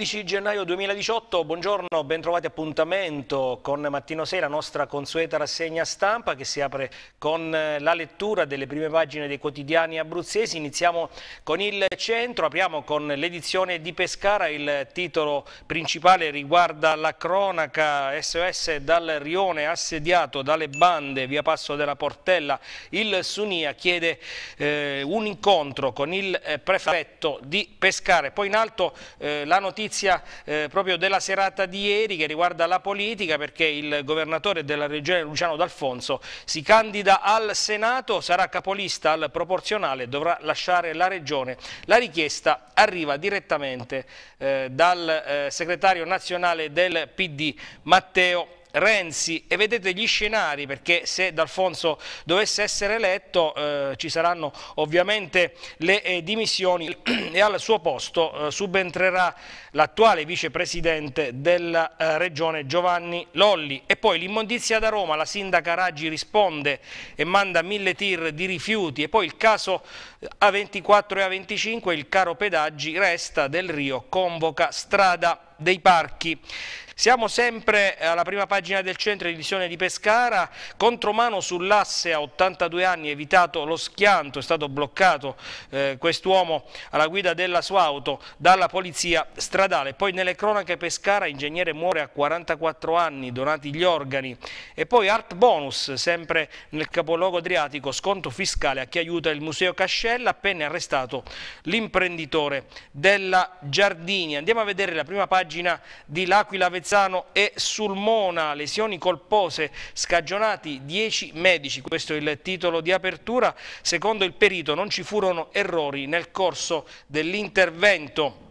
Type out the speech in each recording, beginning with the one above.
11 gennaio 2018, buongiorno, bentrovati appuntamento con Mattino 6, la nostra consueta rassegna stampa che si apre con eh, la lettura delle prime pagine dei quotidiani abruzzesi. Iniziamo con il centro, apriamo con l'edizione di Pescara, il titolo principale riguarda la cronaca SOS dal Rione assediato dalle bande via Passo della Portella. Il Sunia chiede eh, un incontro con il eh, prefetto di Pescara. Poi in alto eh, la notizia notizia eh, proprio della serata di ieri che riguarda la politica perché il governatore della regione Luciano D'Alfonso si candida al Senato, sarà capolista al proporzionale, dovrà lasciare la regione. La richiesta arriva direttamente eh, dal eh, segretario nazionale del PD Matteo Renzi e vedete gli scenari perché se D'Alfonso dovesse essere eletto eh, ci saranno ovviamente le eh, dimissioni e al suo posto eh, subentrerà l'attuale vicepresidente della eh, regione Giovanni Lolli e poi l'immondizia da Roma, la sindaca Raggi risponde e manda mille tir di rifiuti e poi il caso a24 e A25 il caro pedaggi resta del Rio, convoca strada dei parchi. Siamo sempre alla prima pagina del centro edizione di Pescara, contromano sull'asse a 82 anni, evitato lo schianto, è stato bloccato eh, quest'uomo alla guida della sua auto dalla polizia stradale. Poi nelle cronache Pescara, ingegnere muore a 44 anni, donati gli organi. E poi Art Bonus, sempre nel capoluogo adriatico, sconto fiscale a chi aiuta il Museo Cascella Marcella, appena arrestato l'imprenditore della Giardini. Andiamo a vedere la prima pagina di L'Aquila, Vezzano e Sulmona, lesioni colpose, scagionati 10 medici, questo è il titolo di apertura. Secondo il perito non ci furono errori nel corso dell'intervento.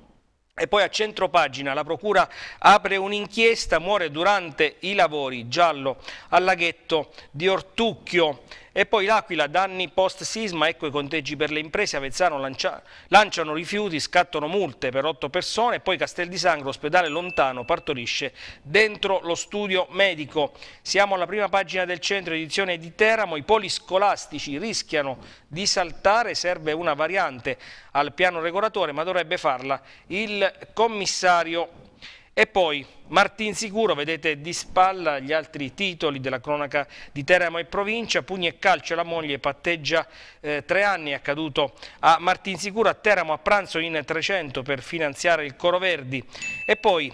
E poi a centro pagina la procura apre un'inchiesta, muore durante i lavori, giallo, al laghetto di Ortucchio. E poi l'Aquila, danni post-sisma, ecco i conteggi per le imprese, Avezzano lancia, lanciano rifiuti, scattano multe per otto persone, poi Castel di Sangro, ospedale lontano, partorisce dentro lo studio medico. Siamo alla prima pagina del centro edizione di Teramo, i poli scolastici rischiano di saltare, serve una variante al piano regolatore, ma dovrebbe farla il commissario e poi Martin Sicuro, vedete di spalla gli altri titoli della cronaca di Teramo e provincia, pugni e calcio la moglie patteggia eh, tre anni, è accaduto a Martin Sicuro, a Teramo a pranzo in 300 per finanziare il Coro Verdi e poi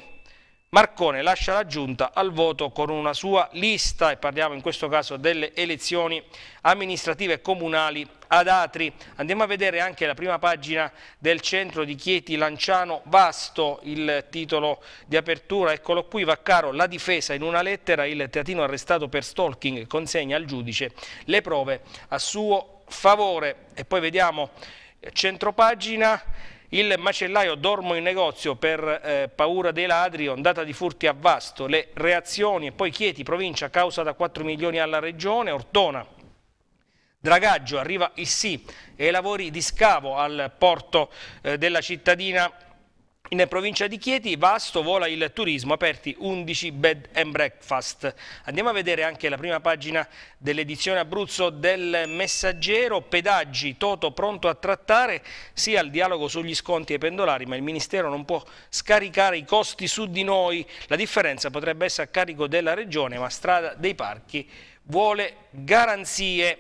Marcone lascia la giunta al voto con una sua lista e parliamo in questo caso delle elezioni amministrative comunali ad Atri. Andiamo a vedere anche la prima pagina del centro di Chieti Lanciano Vasto, il titolo di apertura, eccolo qui, Vaccaro, la difesa in una lettera, il teatino arrestato per stalking consegna al giudice le prove a suo favore e poi vediamo centropagina il macellaio dormo in negozio per eh, paura dei ladri, ondata di furti a vasto, le reazioni e poi Chieti, provincia, causa da 4 milioni alla regione, Ortona. Dragaggio, arriva il sì e i lavori di scavo al porto eh, della cittadina in provincia di Chieti, vasto vola il turismo, aperti 11 bed and breakfast. Andiamo a vedere anche la prima pagina dell'edizione Abruzzo del Messaggero. Pedaggi, Toto pronto a trattare sia il dialogo sugli sconti ai pendolari, ma il Ministero non può scaricare i costi su di noi. La differenza potrebbe essere a carico della Regione, ma Strada dei Parchi vuole garanzie.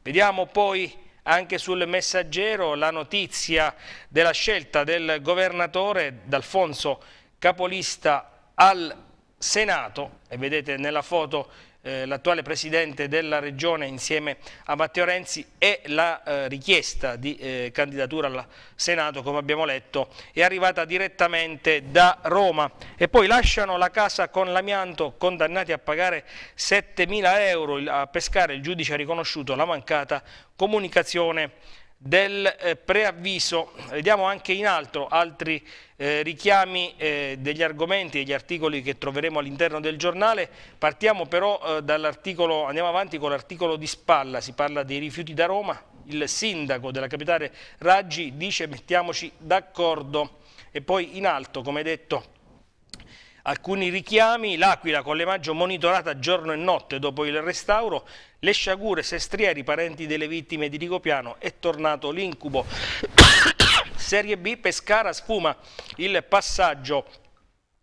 Vediamo poi anche sul messaggero la notizia della scelta del governatore D'Alfonso Capolista al Senato e vedete nella foto eh, l'attuale Presidente della Regione insieme a Matteo Renzi e la eh, richiesta di eh, candidatura al Senato, come abbiamo letto, è arrivata direttamente da Roma. E poi lasciano la casa con l'amianto, condannati a pagare 7.000 euro a pescare, il giudice ha riconosciuto la mancata comunicazione del eh, preavviso. Vediamo anche in alto altri eh, richiami eh, degli argomenti e degli articoli che troveremo all'interno del giornale. Partiamo però eh, dall'articolo, andiamo avanti con l'articolo di spalla, si parla dei rifiuti da Roma. Il sindaco della capitale Raggi dice mettiamoci d'accordo e poi in alto, come detto, Alcuni richiami, l'Aquila con l'emaggio monitorata giorno e notte dopo il restauro, le sciagure sestrieri parenti delle vittime di Rigopiano è tornato l'incubo. Serie B Pescara sfuma il passaggio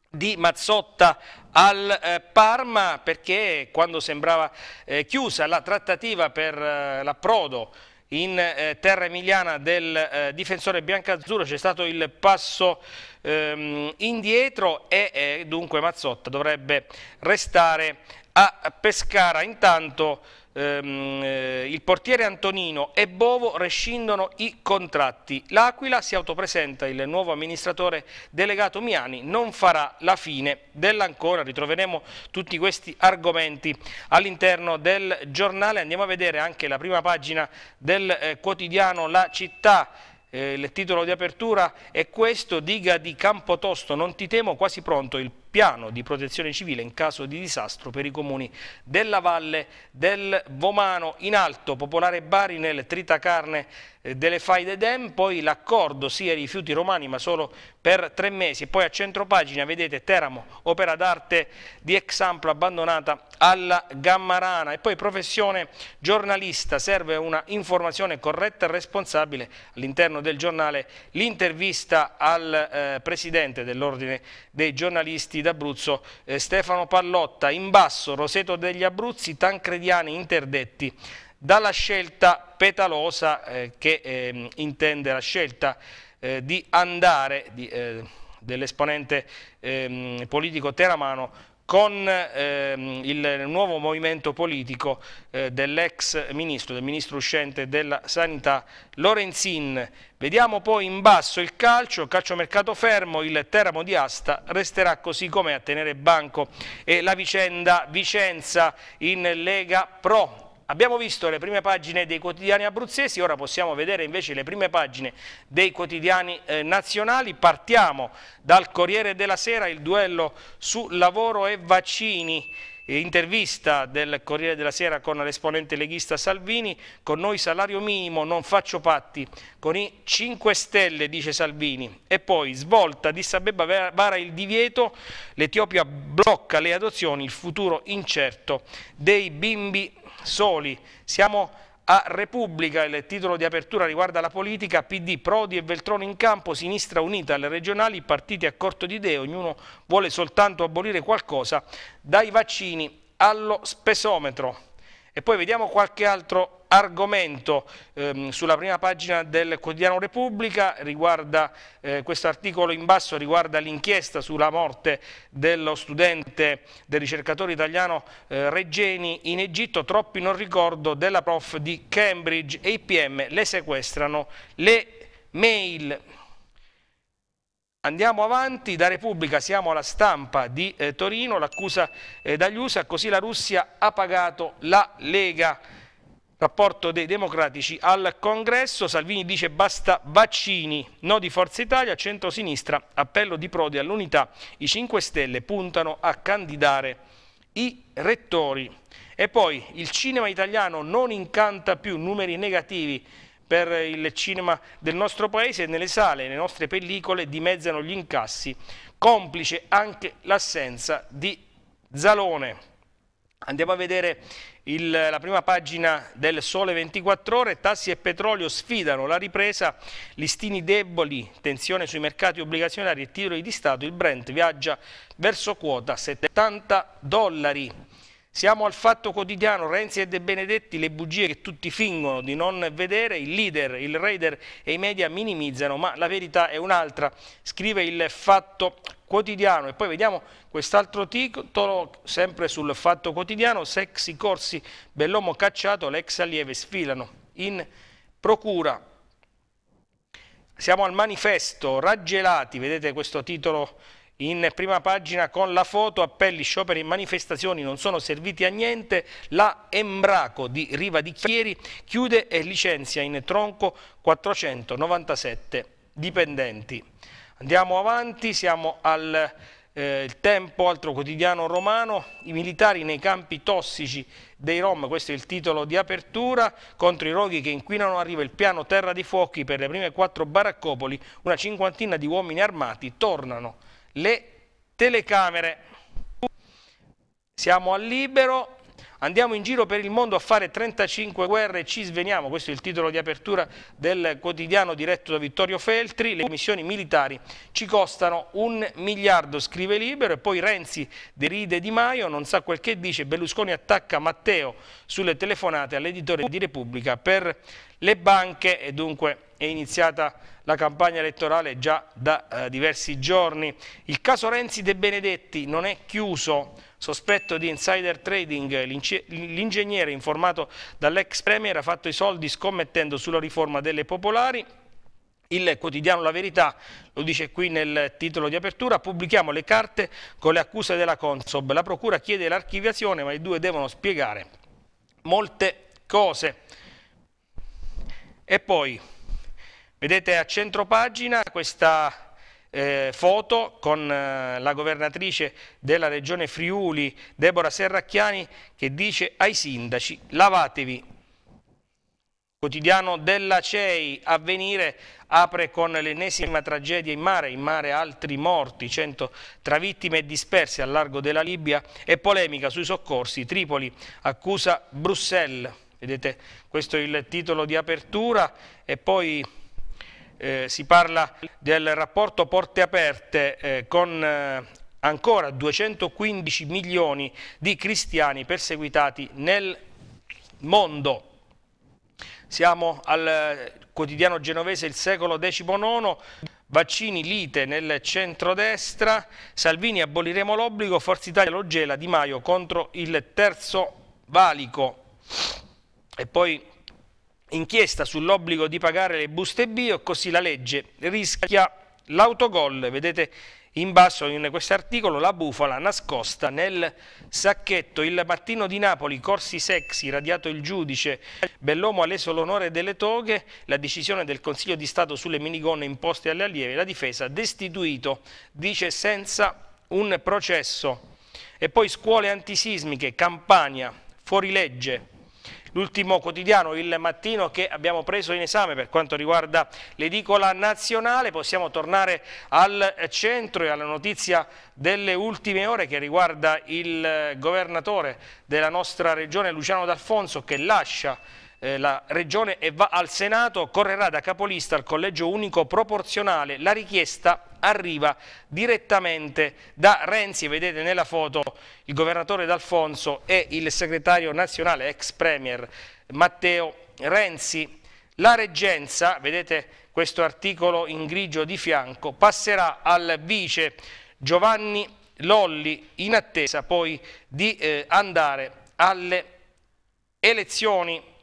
di Mazzotta al eh, Parma perché quando sembrava eh, chiusa la trattativa per eh, l'approdo in eh, terra emiliana del eh, difensore biancazzurro c'è stato il passo ehm, indietro e eh, dunque Mazzotta dovrebbe restare a Pescara intanto ehm, eh, il portiere Antonino e Bovo rescindono i contratti. L'Aquila si autopresenta il nuovo amministratore delegato Miani, non farà la fine dell'ancora. Ritroveremo tutti questi argomenti all'interno del giornale. Andiamo a vedere anche la prima pagina del eh, quotidiano La Città eh, il titolo di apertura è questo, diga di Campotosto, non ti temo, quasi pronto il piano di protezione civile in caso di disastro per i comuni della Valle del Vomano. In alto Popolare Bari nel Tritacarne eh, delle faide dem, poi l'accordo sia ai rifiuti romani ma solo per tre mesi, poi a centropagina vedete Teramo, opera d'arte di Examplo abbandonata alla Gammarana e poi professione giornalista, serve una informazione corretta e responsabile all'interno del giornale, l'intervista al eh, presidente dell'ordine dei giornalisti d'Abruzzo eh, Stefano Pallotta, in basso Roseto degli Abruzzi, Tancrediani interdetti dalla scelta petalosa eh, che eh, intende la scelta eh, di andare di, eh, dell'esponente ehm, politico teramano con ehm, il nuovo movimento politico eh, dell'ex ministro, del ministro uscente della sanità Lorenzin. Vediamo poi in basso il calcio, calcio mercato fermo, il Teramo di Asta resterà così com'è a tenere banco e eh, la vicenda Vicenza in Lega Pro Abbiamo visto le prime pagine dei quotidiani abruzzesi, ora possiamo vedere invece le prime pagine dei quotidiani eh, nazionali. Partiamo dal Corriere della Sera, il duello su lavoro e vaccini. Eh, intervista del Corriere della Sera con l'esponente leghista Salvini, con noi salario minimo, non faccio patti, con i 5 Stelle, dice Salvini. E poi, svolta, Dissabeba vara il divieto, l'Etiopia blocca le adozioni, il futuro incerto dei bimbi soli. Siamo a Repubblica il titolo di apertura riguarda la politica, PD, Prodi e Veltroni in campo, sinistra unita alle regionali, partiti a corto di idee, ognuno vuole soltanto abolire qualcosa, dai vaccini allo spesometro. E poi vediamo qualche altro argomento ehm, sulla prima pagina del quotidiano Repubblica, riguarda eh, questo articolo in basso riguarda l'inchiesta sulla morte dello studente, del ricercatore italiano eh, Reggeni in Egitto, troppi non ricordo, della prof di Cambridge e IPM le sequestrano le mail. Andiamo avanti, da Repubblica siamo alla stampa di eh, Torino, l'accusa eh, dagli USA, così la Russia ha pagato la Lega rapporto dei democratici al congresso, Salvini dice basta vaccini, no di Forza Italia, centrosinistra, appello di Prodi all'unità, i 5 Stelle puntano a candidare i rettori. E poi il cinema italiano non incanta più numeri negativi per il cinema del nostro paese nelle sale, nelle nostre pellicole dimezzano gli incassi, complice anche l'assenza di Zalone. Andiamo a vedere il, la prima pagina del Sole 24 Ore, tassi e petrolio sfidano la ripresa, listini deboli, tensione sui mercati obbligazionari e titoli di Stato, il Brent viaggia verso quota 70 dollari. Siamo al fatto quotidiano, Renzi e De Benedetti, le bugie che tutti fingono di non vedere, il leader, il raider e i media minimizzano, ma la verità è un'altra, scrive il fatto quotidiano e poi vediamo quest'altro titolo sempre sul fatto quotidiano sexy corsi Bellomo cacciato l'ex allieve sfilano in procura siamo al manifesto raggelati vedete questo titolo in prima pagina con la foto appelli scioperi e manifestazioni non sono serviti a niente la Embraco di Riva di Chieri chiude e licenzia in tronco 497 dipendenti Andiamo avanti, siamo al eh, tempo, altro quotidiano romano, i militari nei campi tossici dei Rom, questo è il titolo di apertura, contro i roghi che inquinano arriva il piano Terra di Fuochi per le prime quattro baraccopoli, una cinquantina di uomini armati, tornano le telecamere. Siamo al libero, Andiamo in giro per il mondo a fare 35 guerre e ci sveniamo, questo è il titolo di apertura del quotidiano diretto da Vittorio Feltri, le missioni militari ci costano un miliardo, scrive Libero, e poi Renzi deride Di Maio, non sa quel che dice, Berlusconi attacca Matteo sulle telefonate all'editore di Repubblica per le banche e dunque è iniziata la campagna elettorale già da eh, diversi giorni. Il caso Renzi De Benedetti non è chiuso, Sospetto di insider trading, l'ingegnere informato dall'ex premier ha fatto i soldi scommettendo sulla riforma delle popolari. Il quotidiano La Verità, lo dice qui nel titolo di apertura, pubblichiamo le carte con le accuse della Consob. La procura chiede l'archiviazione ma i due devono spiegare molte cose. E poi, vedete a centro pagina questa eh, foto con eh, la governatrice della regione Friuli, Deborah Serracchiani, che dice ai sindaci lavatevi. Quotidiano della CEI, avvenire, apre con l'ennesima tragedia in mare, in mare altri morti, 100 tra vittime e dispersi al largo della Libia e polemica sui soccorsi, Tripoli accusa Bruxelles, vedete questo è il titolo di apertura e poi eh, si parla del rapporto porte aperte eh, con eh, ancora 215 milioni di cristiani perseguitati nel mondo. Siamo al eh, quotidiano genovese Il Secolo XIX, vaccini lite nel centrodestra, Salvini aboliremo l'obbligo, Forza Italia lo gela, Di Maio contro il terzo valico. E poi inchiesta sull'obbligo di pagare le buste bio, così la legge rischia l'autogol, vedete in basso in questo articolo la bufala nascosta nel sacchetto. Il mattino di Napoli, corsi sexy, radiato il giudice, Bellomo ha leso l'onore delle toghe, la decisione del Consiglio di Stato sulle minigonne imposte alle allievi, la difesa destituito, dice senza un processo. E poi scuole antisismiche, Campania, fuorilegge, l'ultimo quotidiano, il mattino che abbiamo preso in esame per quanto riguarda l'edicola nazionale. Possiamo tornare al centro e alla notizia delle ultime ore che riguarda il governatore della nostra regione Luciano D'Alfonso che lascia eh, la Regione e va al Senato, correrà da capolista al collegio unico proporzionale. La richiesta arriva direttamente da Renzi, vedete nella foto il governatore D'Alfonso e il segretario nazionale ex premier Matteo Renzi. La reggenza, vedete questo articolo in grigio di fianco, passerà al vice Giovanni Lolli in attesa poi di eh, andare alle elezioni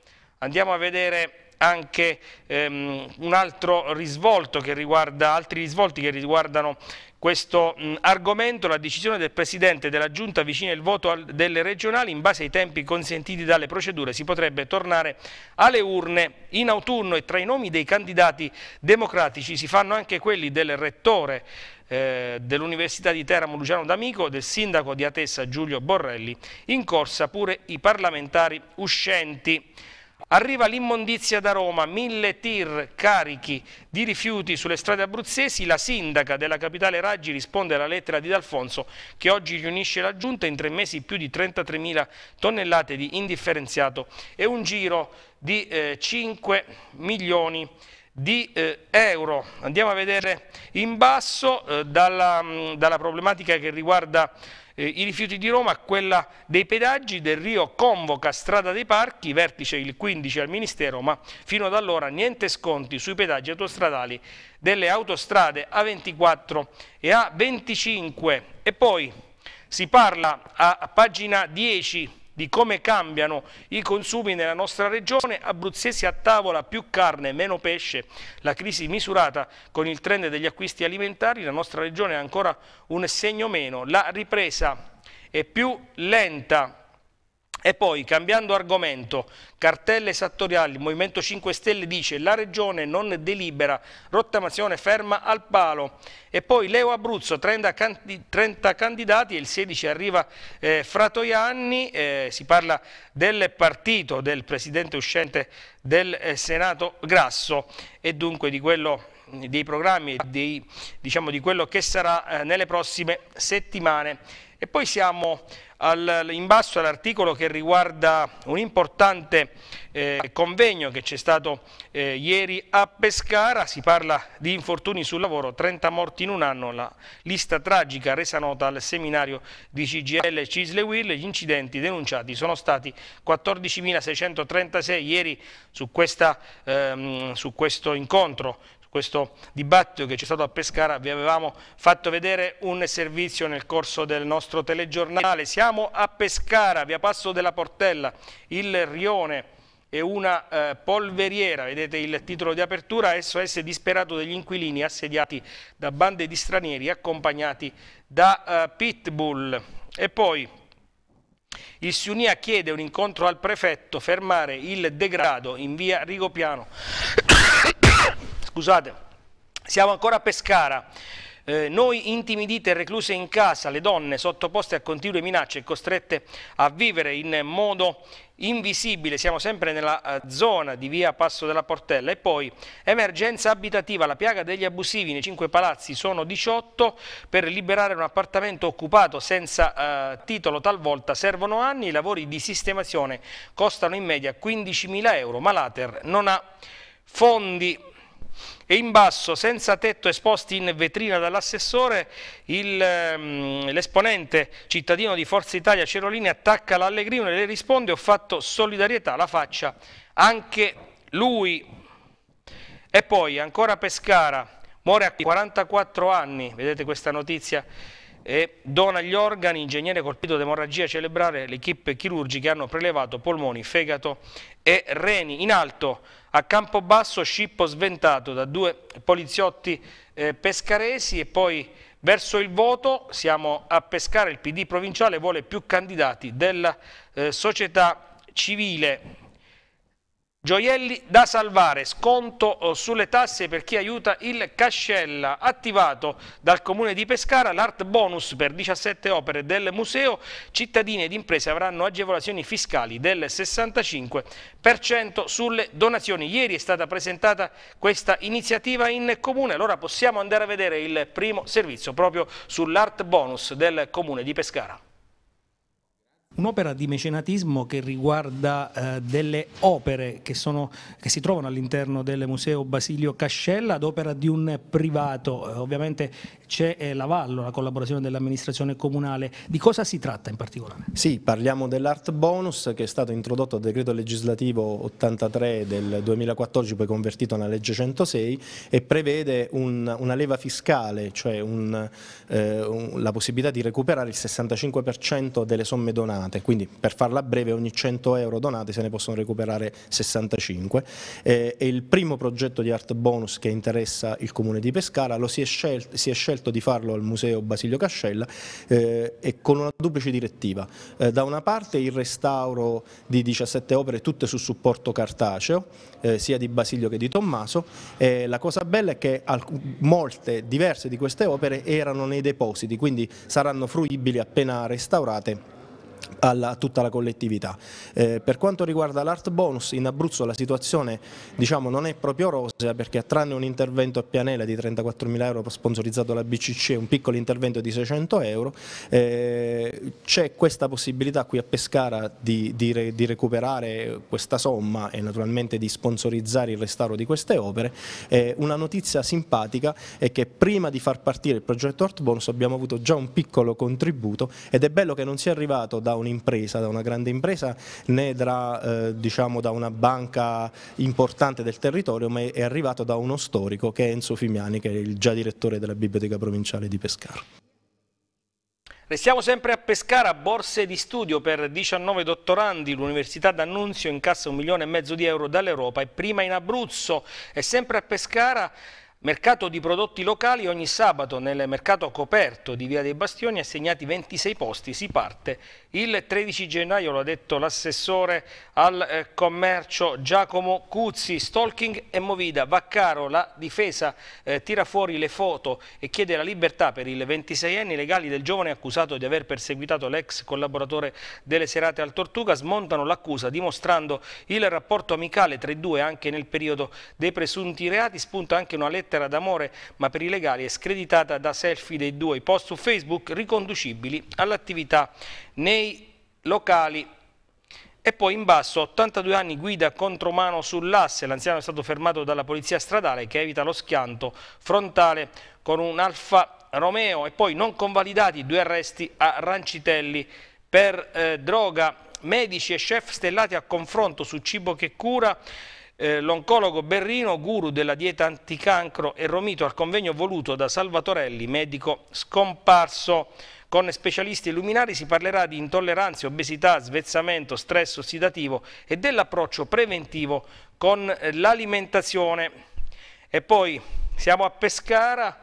Andiamo a vedere anche ehm, un altro risvolto che riguarda, altri risvolti che riguardano questo mh, argomento, la decisione del Presidente della Giunta vicina al voto al, delle regionali in base ai tempi consentiti dalle procedure si potrebbe tornare alle urne in autunno e tra i nomi dei candidati democratici si fanno anche quelli del Rettore eh, dell'Università di Teramo Luciano D'Amico, del Sindaco di Atessa Giulio Borrelli, in corsa pure i parlamentari uscenti. Arriva l'immondizia da Roma, mille tir carichi di rifiuti sulle strade abruzzesi, la sindaca della capitale Raggi risponde alla lettera di D'Alfonso che oggi riunisce la giunta in tre mesi più di 33.000 tonnellate di indifferenziato e un giro di eh, 5 milioni di eh, euro. Andiamo a vedere in basso eh, dalla, mh, dalla problematica che riguarda eh, i rifiuti di Roma, quella dei pedaggi del Rio convoca Strada dei Parchi, vertice il 15 al Ministero, ma fino ad allora niente sconti sui pedaggi autostradali delle autostrade A24 e A25. E poi si parla a pagina 10 di come cambiano i consumi nella nostra regione, abruzzesi a tavola più carne, meno pesce, la crisi misurata con il trend degli acquisti alimentari, la nostra regione è ancora un segno meno, la ripresa è più lenta e poi, cambiando argomento, cartelle esattoriali, Movimento 5 Stelle dice la regione non delibera, rottamazione ferma al palo. E poi Leo Abruzzo, 30, candid 30 candidati e il 16 arriva eh, Fratoianni, eh, si parla del partito del presidente uscente del eh, Senato Grasso e dunque di quello dei programmi, dei, diciamo, di quello che sarà eh, nelle prossime settimane. E poi siamo al, in basso all'articolo che riguarda un importante eh, convegno che c'è stato eh, ieri a Pescara, si parla di infortuni sul lavoro, 30 morti in un anno, la lista tragica resa nota al seminario di CGL e Cisle Will, gli incidenti denunciati sono stati 14.636 ieri su, questa, ehm, su questo incontro questo dibattito che c'è stato a Pescara, vi avevamo fatto vedere un servizio nel corso del nostro telegiornale. Siamo a Pescara, via Passo della Portella, il rione e una eh, polveriera, vedete il titolo di apertura, SOS disperato degli inquilini assediati da bande di stranieri accompagnati da eh, Pitbull. E poi il Siunia chiede un incontro al prefetto, fermare il degrado in via Rigopiano Scusate, siamo ancora a Pescara. Eh, noi intimidite e recluse in casa, le donne sottoposte a continue minacce e costrette a vivere in modo invisibile, siamo sempre nella eh, zona di via Passo della Portella e poi emergenza abitativa, la piaga degli abusivi nei cinque palazzi sono 18 per liberare un appartamento occupato senza eh, titolo talvolta servono anni, i lavori di sistemazione costano in media 15.000 euro ma l'Ater non ha fondi e in basso, senza tetto esposti in vetrina dall'assessore, ehm, l'esponente cittadino di Forza Italia Cerolini attacca l'Allegrino e le risponde ho fatto solidarietà, la faccia anche lui. E poi ancora Pescara, muore a 44 anni, vedete questa notizia e dona gli organi ingegnere colpito da emorragia celebrare, le equip chirurgiche hanno prelevato polmoni, fegato e reni. In alto a Campobasso scippo sventato da due poliziotti eh, pescaresi e poi verso il voto siamo a pescare il PD provinciale vuole più candidati della eh, società civile Gioielli da salvare, sconto eh, sulle tasse per chi aiuta il Cascella, attivato dal Comune di Pescara l'art bonus per 17 opere del museo, cittadini ed imprese avranno agevolazioni fiscali del 65% sulle donazioni. Ieri è stata presentata questa iniziativa in Comune, allora possiamo andare a vedere il primo servizio proprio sull'art bonus del Comune di Pescara. Un'opera di mecenatismo che riguarda eh, delle opere che, sono, che si trovano all'interno del Museo Basilio Cascella ad opera di un privato, eh, ovviamente c'è eh, l'avallo, la collaborazione dell'amministrazione comunale. Di cosa si tratta in particolare? Sì, parliamo dell'Art Bonus che è stato introdotto al decreto legislativo 83 del 2014, poi convertito nella legge 106 e prevede un, una leva fiscale, cioè un, eh, un, la possibilità di recuperare il 65% delle somme donate donate, quindi per farla breve ogni 100 euro donati se ne possono recuperare 65 eh, e il primo progetto di art bonus che interessa il comune di Pescara lo si è, scel si è scelto di farlo al museo Basilio Cascella eh, e con una duplice direttiva, eh, da una parte il restauro di 17 opere tutte su supporto cartaceo eh, sia di Basilio che di Tommaso la cosa bella è che molte diverse di queste opere erano nei depositi quindi saranno fruibili appena restaurate alla, tutta la collettività. Eh, per quanto riguarda l'art bonus, in Abruzzo la situazione diciamo, non è proprio rosea perché tranne un intervento a Pianella di 34.000 euro sponsorizzato dalla BCC, e un piccolo intervento di 600 euro, eh, c'è questa possibilità qui a Pescara di, di, re, di, recuperare questa somma e naturalmente di sponsorizzare il restauro di queste opere. Eh, una notizia simpatica è che prima di far partire il progetto Art Bonus abbiamo avuto già un piccolo contributo ed è bello che non sia arrivato da da un'impresa, da una grande impresa, né da, eh, diciamo, da una banca importante del territorio, ma è arrivato da uno storico che è Enzo Fimiani, che è il già direttore della Biblioteca Provinciale di Pescara. Restiamo sempre a Pescara, borse di studio per 19 dottorandi, l'Università d'Annunzio incassa un milione e mezzo di euro dall'Europa e prima in Abruzzo e sempre a Pescara Mercato di prodotti locali ogni sabato nel mercato coperto di Via dei Bastioni assegnati 26 posti, si parte il 13 gennaio, lo ha detto l'assessore al eh, commercio Giacomo Cuzzi, stalking e movida, Vaccaro, la difesa eh, tira fuori le foto e chiede la libertà per il 26enne, i legali del giovane accusato di aver perseguitato l'ex collaboratore delle serate al Tortuga smontano l'accusa dimostrando il rapporto amicale tra i due anche nel periodo dei presunti reati, spunta anche una lettera lettera d'amore, ma per i legali è screditata da selfie dei due, post su Facebook riconducibili all'attività nei locali e poi in basso, 82 anni, guida contromano sull'asse. L'anziano è stato fermato dalla polizia stradale che evita lo schianto frontale con un Alfa Romeo. E poi non convalidati due arresti a Rancitelli per eh, droga. Medici e chef stellati a confronto su cibo che cura eh, l'oncologo Berrino, guru della dieta anticancro e romito al convegno voluto da Salvatorelli, medico scomparso. Con specialisti e luminari si parlerà di intolleranze, obesità, svezzamento, stress ossidativo e dell'approccio preventivo con l'alimentazione. E poi siamo a Pescara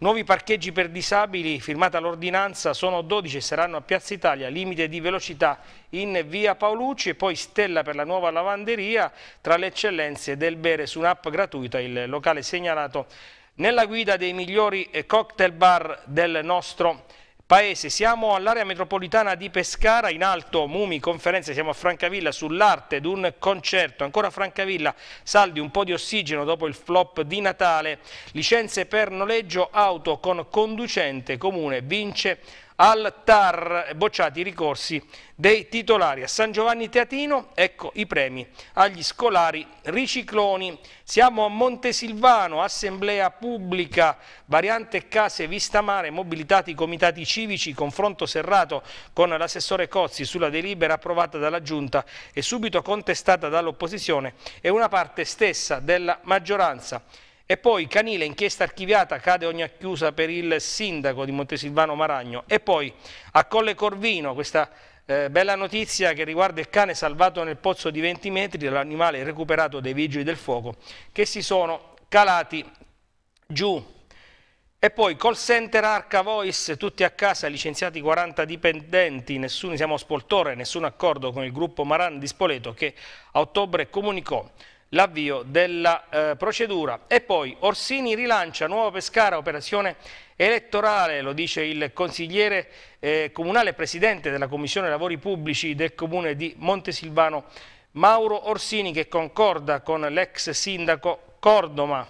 Nuovi parcheggi per disabili, firmata l'ordinanza, sono 12 e saranno a Piazza Italia, limite di velocità in via Paolucci e poi stella per la nuova lavanderia tra le eccellenze del bere su un'app gratuita, il locale segnalato nella guida dei migliori cocktail bar del nostro paese Paese, siamo all'area metropolitana di Pescara, in alto Mumi Conferenze, siamo a Francavilla sull'arte ed un concerto, ancora Francavilla, saldi un po' di ossigeno dopo il flop di Natale, licenze per noleggio auto con conducente comune, vince al TAR, bocciati i ricorsi dei titolari. A San Giovanni Teatino, ecco i premi agli scolari ricicloni. Siamo a Montesilvano, assemblea pubblica, variante case vista mare, mobilitati i comitati civici, confronto serrato con l'assessore Cozzi sulla delibera approvata dalla Giunta e subito contestata dall'opposizione e una parte stessa della maggioranza. E poi Canile, inchiesta archiviata, cade ogni accusa per il sindaco di Montesilvano Maragno. E poi a Colle Corvino, questa eh, bella notizia che riguarda il cane salvato nel pozzo di 20 metri, l'animale recuperato dai vigili del fuoco, che si sono calati giù. E poi call center Arca Voice, tutti a casa, licenziati 40 dipendenti, nessuno siamo spoltore, nessun accordo con il gruppo Maran di Spoleto che a ottobre comunicò l'avvio della eh, procedura. E poi Orsini rilancia Nuova Pescara, operazione elettorale, lo dice il consigliere eh, comunale presidente della Commissione Lavori Pubblici del Comune di Montesilvano, Mauro Orsini, che concorda con l'ex sindaco Cordoma.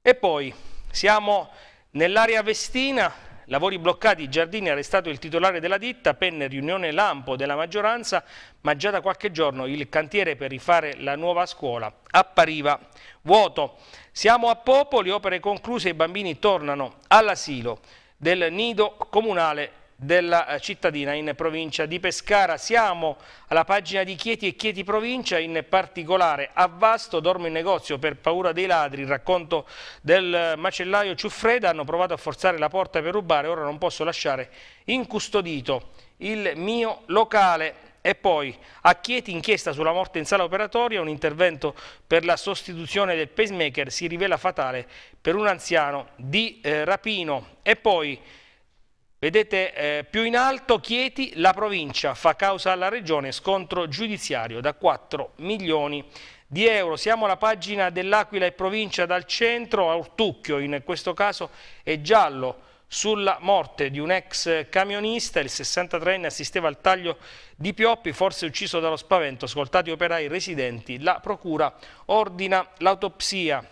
E poi siamo nell'area Vestina, Lavori bloccati, Giardini ha arrestato il titolare della ditta, penne riunione lampo della maggioranza, ma già da qualche giorno il cantiere per rifare la nuova scuola appariva vuoto. Siamo a Popoli, opere concluse, i bambini tornano all'asilo del nido comunale della eh, cittadina in provincia di Pescara. Siamo alla pagina di Chieti e Chieti provincia, in particolare a Vasto dorme in negozio per paura dei ladri, il racconto del eh, macellaio Ciuffreda, hanno provato a forzare la porta per rubare, ora non posso lasciare incustodito il mio locale. E poi a Chieti inchiesta sulla morte in sala operatoria, un intervento per la sostituzione del pacemaker si rivela fatale per un anziano di eh, Rapino. E poi Vedete eh, più in alto Chieti, la provincia fa causa alla regione, scontro giudiziario da 4 milioni di euro. Siamo alla pagina dell'Aquila e provincia dal centro, a Ortucchio in questo caso è giallo sulla morte di un ex camionista, il 63enne assisteva al taglio di Pioppi, forse ucciso dallo spavento, ascoltati operai residenti, la procura ordina l'autopsia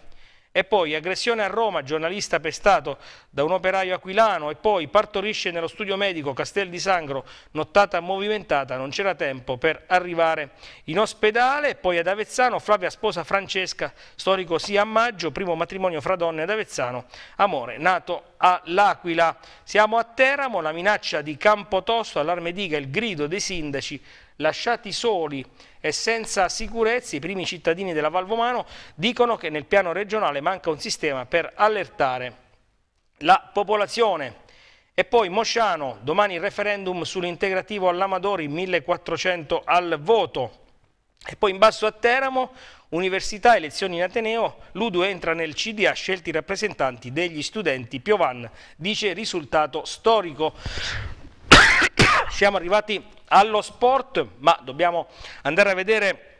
e poi aggressione a Roma, giornalista pestato da un operaio aquilano e poi partorisce nello studio medico Castel di Sangro, nottata movimentata, non c'era tempo per arrivare in ospedale. E poi ad Avezzano Flavia sposa Francesca, storico sì a maggio, primo matrimonio fra donne ad Avezzano, amore nato all'Aquila. Siamo a Teramo, la minaccia di Campotosto, allarme diga, il grido dei sindaci Lasciati soli e senza sicurezza, i primi cittadini della Valvomano dicono che nel piano regionale manca un sistema per allertare la popolazione. E poi Mosciano, domani il referendum sull'integrativo all'Amadori, 1400 al voto. E poi in basso a Teramo, università, elezioni in Ateneo, l'Udu entra nel CDA, scelti i rappresentanti degli studenti. Piovan dice risultato storico. Siamo arrivati allo sport, ma dobbiamo andare a vedere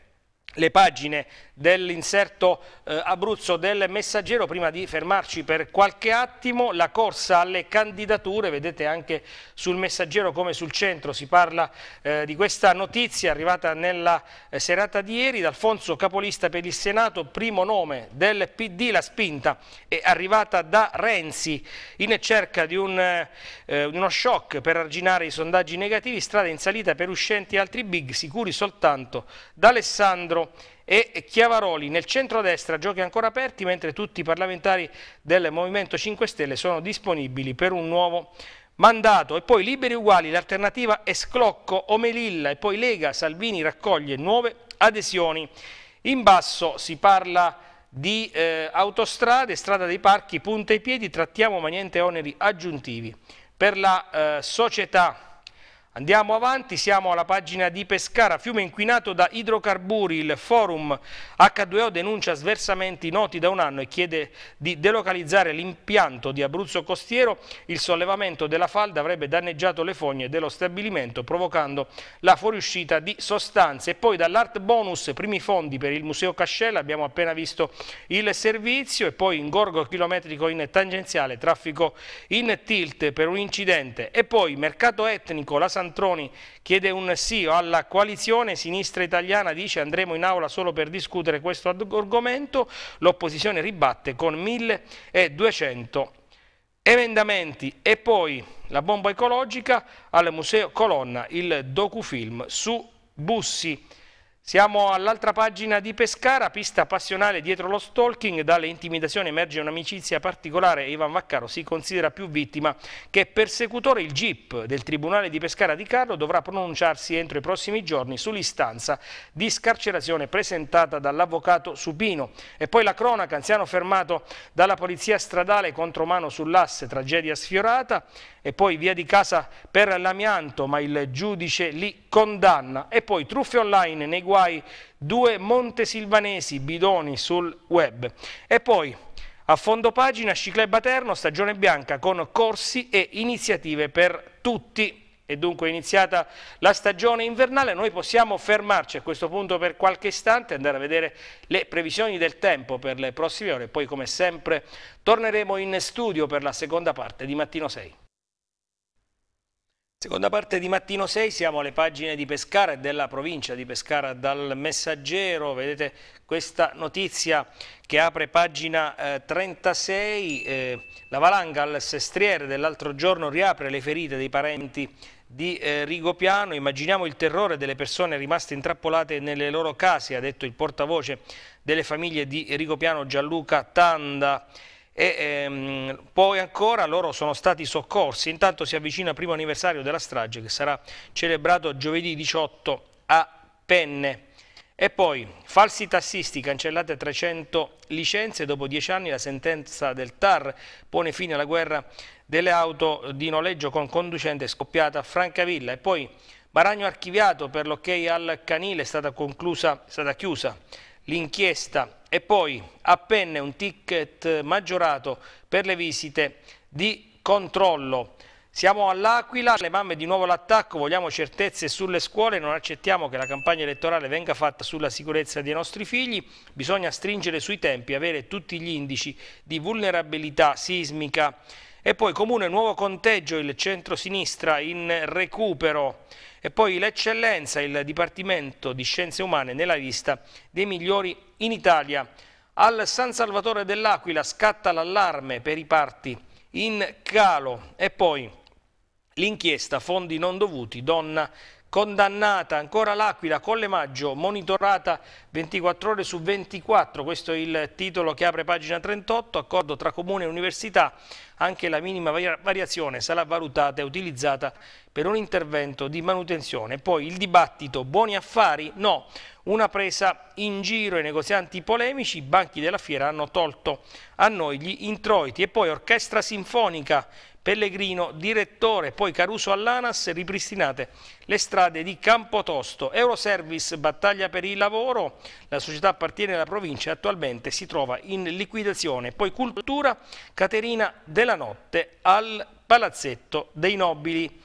le pagine dell'inserto eh, Abruzzo del Messaggero prima di fermarci per qualche attimo la corsa alle candidature vedete anche sul Messaggero come sul centro si parla eh, di questa notizia arrivata nella eh, serata di ieri D'Alfonso Capolista per il Senato primo nome del PD la spinta è arrivata da Renzi in cerca di un, eh, eh, uno shock per arginare i sondaggi negativi strada in salita per uscenti e altri big sicuri soltanto da Alessandro e Chiavaroli. Nel centro-destra giochi ancora aperti mentre tutti i parlamentari del Movimento 5 Stelle sono disponibili per un nuovo mandato. E poi liberi uguali, l'alternativa è Esclocco, Omelilla e poi Lega, Salvini raccoglie nuove adesioni. In basso si parla di eh, autostrade, strada dei parchi, punta ai piedi, trattiamo ma niente oneri aggiuntivi. Per la eh, società Andiamo avanti, siamo alla pagina di Pescara, fiume inquinato da idrocarburi, il forum H2O denuncia sversamenti noti da un anno e chiede di delocalizzare l'impianto di Abruzzo Costiero, il sollevamento della falda avrebbe danneggiato le fogne dello stabilimento provocando la fuoriuscita di sostanze. E poi dall'Art Bonus, primi fondi per il Museo Cascella, abbiamo appena visto il servizio e poi ingorgo chilometrico in tangenziale, traffico in tilt per un incidente e poi mercato etnico, la Sant'Anna Santroni chiede un sì alla coalizione, sinistra italiana dice andremo in aula solo per discutere questo argomento, l'opposizione ribatte con 1200 emendamenti e poi la bomba ecologica al Museo Colonna, il docufilm su Bussi. Siamo all'altra pagina di Pescara, pista passionale dietro lo stalking, dalle intimidazioni emerge un'amicizia particolare e Ivan Vaccaro si considera più vittima che persecutore. Il GIP del Tribunale di Pescara di Carlo dovrà pronunciarsi entro i prossimi giorni sull'istanza di scarcerazione presentata dall'avvocato Subino. E poi la cronaca, anziano fermato dalla polizia stradale contro mano sull'asse, tragedia sfiorata e poi via di casa per l'amianto, ma il giudice li condanna. E poi truffe online nei guai due montesilvanesi bidoni sul web. E poi a fondo pagina Scicleb Baterno, stagione bianca con corsi e iniziative per tutti. E dunque è iniziata la stagione invernale, noi possiamo fermarci a questo punto per qualche istante e andare a vedere le previsioni del tempo per le prossime ore. Poi come sempre torneremo in studio per la seconda parte di Mattino 6. Seconda parte di Mattino 6, siamo alle pagine di Pescara e della provincia di Pescara dal Messaggero, vedete questa notizia che apre pagina eh, 36, eh, la valanga al sestriere dell'altro giorno riapre le ferite dei parenti di eh, Rigopiano, immaginiamo il terrore delle persone rimaste intrappolate nelle loro case, ha detto il portavoce delle famiglie di Rigopiano Gianluca Tanda e ehm, poi ancora loro sono stati soccorsi. Intanto si avvicina il primo anniversario della strage che sarà celebrato giovedì 18 a Penne. E poi, falsi tassisti, cancellate 300 licenze, dopo dieci anni la sentenza del TAR pone fine alla guerra delle auto di noleggio con conducente scoppiata a Francavilla. E poi, Baragno archiviato per l'ok al canile, è stata, conclusa, è stata chiusa l'inchiesta e poi appenne un ticket maggiorato per le visite di controllo. Siamo all'Aquila, le mamme di nuovo l'attacco, vogliamo certezze sulle scuole, non accettiamo che la campagna elettorale venga fatta sulla sicurezza dei nostri figli, bisogna stringere sui tempi, avere tutti gli indici di vulnerabilità sismica e poi comune nuovo conteggio, il centro-sinistra in recupero e poi l'eccellenza, il Dipartimento di Scienze Umane nella lista dei migliori in Italia. Al San Salvatore dell'Aquila scatta l'allarme per i parti in calo e poi l'inchiesta fondi non dovuti, donna condannata, ancora l'Aquila, Colle Maggio, monitorata 24 ore su 24, questo è il titolo che apre pagina 38, accordo tra comune e università, anche la minima variazione sarà valutata e utilizzata per un intervento di manutenzione. Poi il dibattito, buoni affari? No, una presa in giro ai negozianti polemici, i banchi della fiera hanno tolto a noi gli introiti. E poi orchestra sinfonica, Pellegrino, direttore, poi Caruso all'ANAS, ripristinate le strade di Campotosto. Euroservice, battaglia per il lavoro, la società appartiene alla provincia e attualmente si trova in liquidazione. Poi cultura, Caterina della Notte al Palazzetto dei Nobili.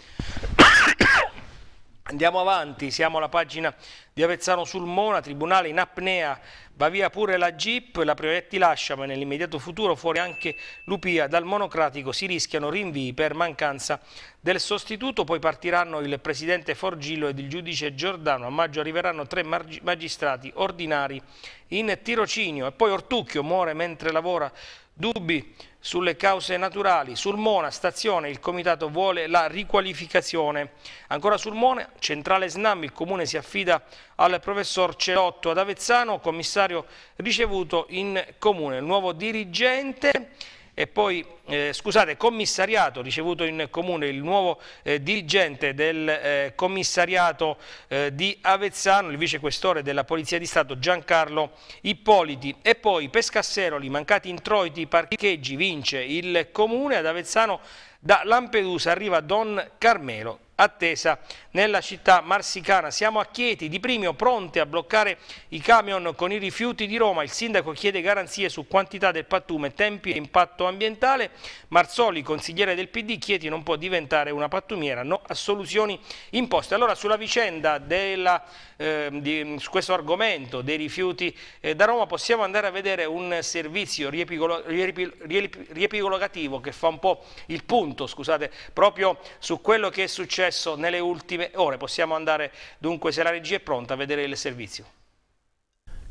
Andiamo avanti, siamo alla pagina di Avezzano sul Mona, tribunale in apnea, va via pure la Jeep, la Prioretti lascia, ma nell'immediato futuro fuori anche Lupia, dal monocratico si rischiano rinvii per mancanza del sostituto, poi partiranno il presidente Forgillo ed il giudice Giordano, a maggio arriveranno tre magistrati ordinari in tirocinio e poi Ortucchio muore mentre lavora, dubbi sulle cause naturali. Sul Mona, stazione, il comitato vuole la riqualificazione. Ancora sul Mona, centrale SNAM, il comune si affida al professor Celotto ad Avezzano, commissario ricevuto in comune. Il nuovo dirigente e poi, eh, scusate, commissariato, ricevuto in comune il nuovo eh, dirigente del eh, commissariato eh, di Avezzano, il vicequestore della Polizia di Stato Giancarlo Ippoliti. E poi Pescasseroli, mancati introiti, parcheggi, vince il comune ad Avezzano da Lampedusa arriva Don Carmelo, attesa nella città marsicana. Siamo a Chieti, di Primio, pronte a bloccare i camion con i rifiuti di Roma. Il sindaco chiede garanzie su quantità del pattume, tempi e impatto ambientale. Marzoli, consigliere del PD, Chieti non può diventare una pattumiera, no a soluzioni imposte. Allora sulla vicenda della, eh, di, mm, su questo argomento dei rifiuti eh, da Roma possiamo andare a vedere un servizio riepigolo, riepigolo, riepigologativo che fa un po' il punto, scusate, proprio su quello che è successo nelle ultime ore possiamo andare dunque se la regia è pronta a vedere il servizio.